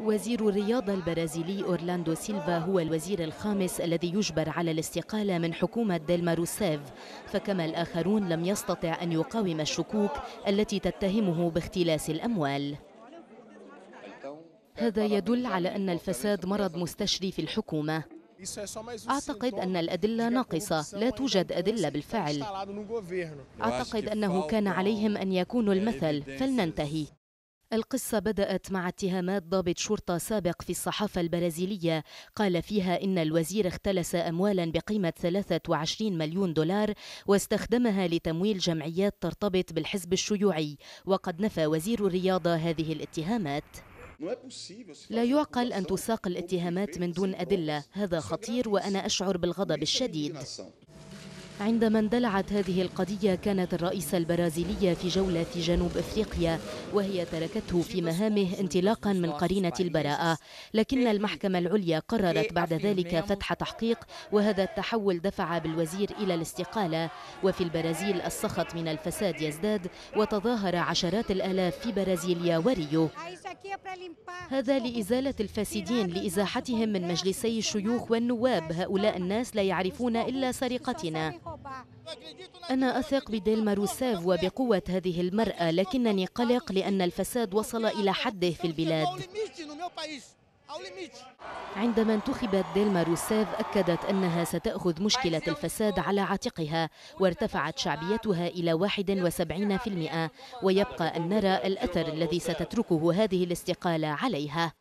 وزير الرياضة البرازيلي أورلاندو سيلفا هو الوزير الخامس الذي يجبر على الاستقالة من حكومة ديلما روسيف فكما الآخرون لم يستطع أن يقاوم الشكوك التي تتهمه باختلاس الأموال هذا يدل على أن الفساد مرض مستشري في الحكومة أعتقد أن الأدلة ناقصة لا توجد أدلة بالفعل أعتقد أنه كان عليهم أن يكونوا المثل فلننتهي القصة بدأت مع اتهامات ضابط شرطة سابق في الصحافة البرازيلية قال فيها إن الوزير اختلس أموالا بقيمة 23 مليون دولار واستخدمها لتمويل جمعيات ترتبط بالحزب الشيوعي وقد نفى وزير الرياضة هذه الاتهامات لا يعقل أن تساق الاتهامات من دون أدلة هذا خطير وأنا أشعر بالغضب الشديد عندما اندلعت هذه القضية كانت الرئيسة البرازيلية في جولة في جنوب أفريقيا وهي تركته في مهامه انطلاقا من قرينة البراءة لكن المحكمة العليا قررت بعد ذلك فتح تحقيق وهذا التحول دفع بالوزير إلى الاستقالة وفي البرازيل السخط من الفساد يزداد وتظاهر عشرات الآلاف في برازيليا وريو هذا لإزالة الفاسدين لإزاحتهم من مجلسي الشيوخ والنواب هؤلاء الناس لا يعرفون إلا سرقتنا أنا أثق بديلما روسيف وبقوة هذه المرأة لكنني قلق لأن الفساد وصل إلى حده في البلاد عندما انتخبت ديلما روسيف أكدت أنها ستأخذ مشكلة الفساد على عاتقها وارتفعت شعبيتها إلى 71% ويبقى أن نرى الأثر الذي ستتركه هذه الاستقالة عليها